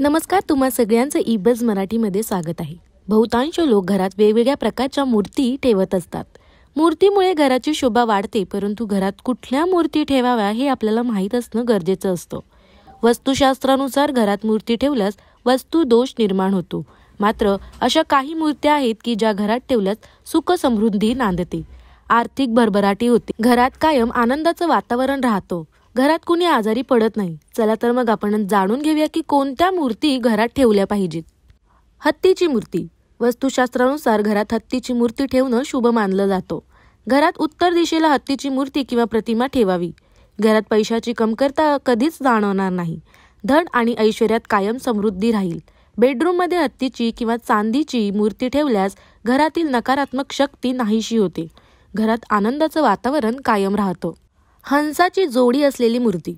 नमस्कार तुम्हा सगळ्यांचं ईबज मराठीमध्ये स्वागत आहे बहुतांश लोक घरात वेगवेगळ्या प्रकारच्या मूर्ती ठेवत असतात मूर्तीमुळे घराची शोभा वाढते परंतु घरात कुठल्या मूर्ती ठेवाव्या हे आपल्याला माहीत असणं गरजेचं असतं वस्तुशास्त्रानुसार घरात मूर्ती ठेवल्यास वस्तू दोष निर्माण होतो मात्र अशा काही मूर्त्या आहेत की ज्या घरात ठेवल्यास सुख समृद्धी नांदते आर्थिक भरभराटी होते घरात कायम आनंदाचं वातावरण राहतो घरात कुणी आजारी पडत नाही चला तर मग आपण जाणून घेऊया की कोणत्या मूर्ती घरात ठेवल्या पाहिजेत हत्तीची मूर्ती वस्तुशास्त्रानुसार घरात हत्तीची मूर्ती ठेवणं शुभ मानलं जातो घरात उत्तर दिशेला हत्तीची मूर्ती किंवा प्रतिमा ठेवावी घरात पैशाची कमतरता कधीच जाणवणार नाही धन आणि ऐश्वर्यात कायम समृद्धी राहील बेडरूममध्ये हत्तीची किंवा चांदीची मूर्ती ठेवल्यास घरातील नकारात्मक शक्ती नाहीशी होते घरात आनंदाचं वातावरण कायम राहतं हंसाची जोडी असलेली मूर्ती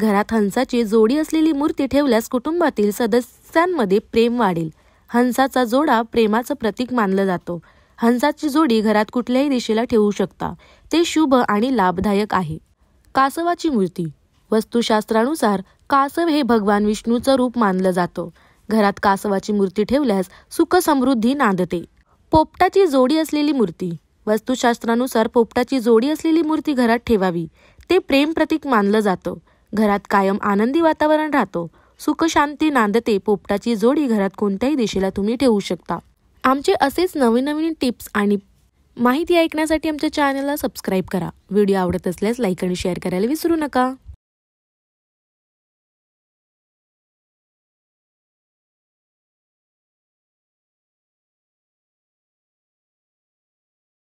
घरात हंसाची जोडी असलेली मूर्ती ठेवल्यास कुटुंबातील सदस्यांमध्ये प्रेम वाढेल हंसाचा जोडा प्रेमाचं प्रतीक मानलं जातो हंसाची जोडी घरात कुठल्याही दिशेला ठेवू शकता ते शुभ आणि लाभदायक आहे कासवाची मूर्ती वस्तुशास्त्रानुसार कासव हे भगवान विष्णूचं रूप मानलं जातं घरात कासवाची मूर्ती ठेवल्यास सुखसमृद्धी नांदते पोपटाची जोडी असलेली मूर्ती वास्तुशास्त्रानुसार पोपटाची जोडी असलेली मूर्ती घरात ठेवावी ते प्रेम प्रतीक मानलं जातं घरात कायम आनंदी वातावरण राहतो सुखशांती नांदते पोपटाची जोडी घरात कोणत्याही दिशेला तुम्ही ठेवू शकता आमचे असेच नवीन नवीन टिप्स आणि माहिती ऐकण्यासाठी आमच्या चॅनलला सबस्क्राईब करा व्हिडिओ आवडत असल्यास लाईक आणि शेअर करायला विसरू नका